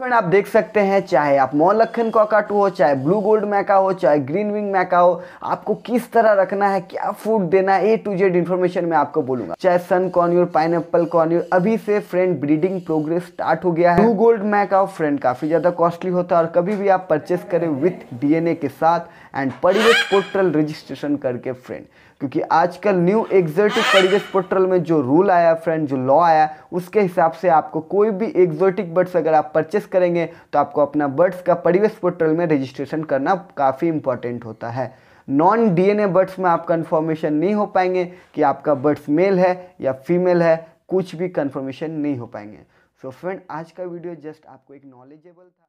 friend आप देख सकते हैं चाहे आप मोलखन कॉकाटू हो चाहे ब्लू गोल्ड मैका हो चाहे ग्रीन विंग मैका हो आपको किस तरह रखना है क्या फूड देना है ए टू जेड इन्फॉर्मेशन मैं आपको बोलूंगा चाहे sun conure pineapple conure अभी से फ्रेंड ब्रीडिंग प्रोग्रेस स्टार्ट हो गया है ब्लू गोल्ड मैका फ्रेंड काफी ज्यादा कॉस्टली होता है और कभी भी आप परचेस करें विथ डीएनए के साथ एंड परिवेश पोर्टल रजिस्ट्रेशन करके फ्रेंड क्योंकि आजकल न्यू एक्जोटिक परिवेश पोर्टल में जो रूल आया फ्रेंड जो लॉ आया उसके हिसाब से आपको कोई भी एक्जोटिक बर्ड्स अगर आप परचेस करेंगे तो आपको अपना बर्ड्स का परिवेश पोर्टल में रजिस्ट्रेशन करना काफ़ी इंपॉर्टेंट होता है नॉन डीएनए बर्ड्स में आप कन्फर्मेशन नहीं हो पाएंगे कि आपका बर्ड्स मेल है या फीमेल है कुछ भी कन्फर्मेशन नहीं हो पाएंगे सो so फ्रेंड आज का वीडियो जस्ट आपको एक नॉलेजेबल था